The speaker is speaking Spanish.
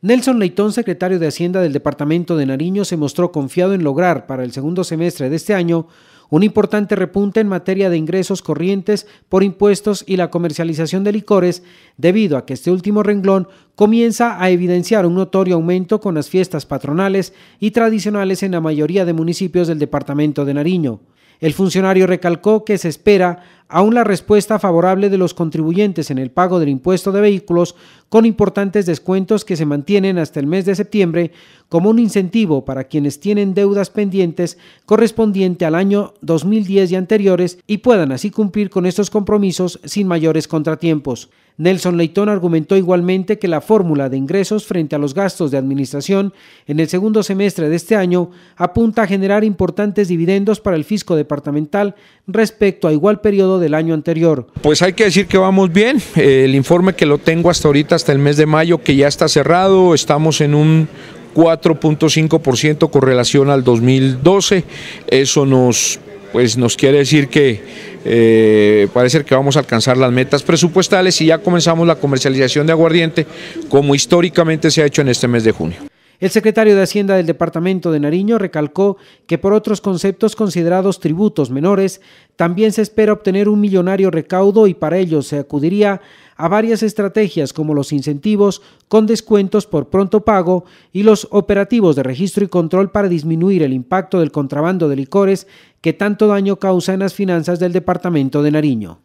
Nelson Leitón, secretario de Hacienda del Departamento de Nariño, se mostró confiado en lograr para el segundo semestre de este año un importante repunte en materia de ingresos corrientes por impuestos y la comercialización de licores, debido a que este último renglón comienza a evidenciar un notorio aumento con las fiestas patronales y tradicionales en la mayoría de municipios del departamento de Nariño. El funcionario recalcó que se espera aún la respuesta favorable de los contribuyentes en el pago del impuesto de vehículos, con importantes descuentos que se mantienen hasta el mes de septiembre como un incentivo para quienes tienen deudas pendientes correspondiente al año 2010 y anteriores y puedan así cumplir con estos compromisos sin mayores contratiempos. Nelson Leitón argumentó igualmente que la fórmula de ingresos frente a los gastos de administración en el segundo semestre de este año apunta a generar importantes dividendos para el fisco departamental respecto a igual periodo del año anterior. Pues hay que decir que vamos bien, el informe que lo tengo hasta ahorita, hasta el mes de mayo, que ya está cerrado, estamos en un 4.5% con relación al 2012, eso nos, pues nos quiere decir que eh, parece que vamos a alcanzar las metas presupuestales y ya comenzamos la comercialización de aguardiente como históricamente se ha hecho en este mes de junio. El secretario de Hacienda del Departamento de Nariño recalcó que por otros conceptos considerados tributos menores, también se espera obtener un millonario recaudo y para ello se acudiría a varias estrategias como los incentivos con descuentos por pronto pago y los operativos de registro y control para disminuir el impacto del contrabando de licores que tanto daño causa en las finanzas del Departamento de Nariño.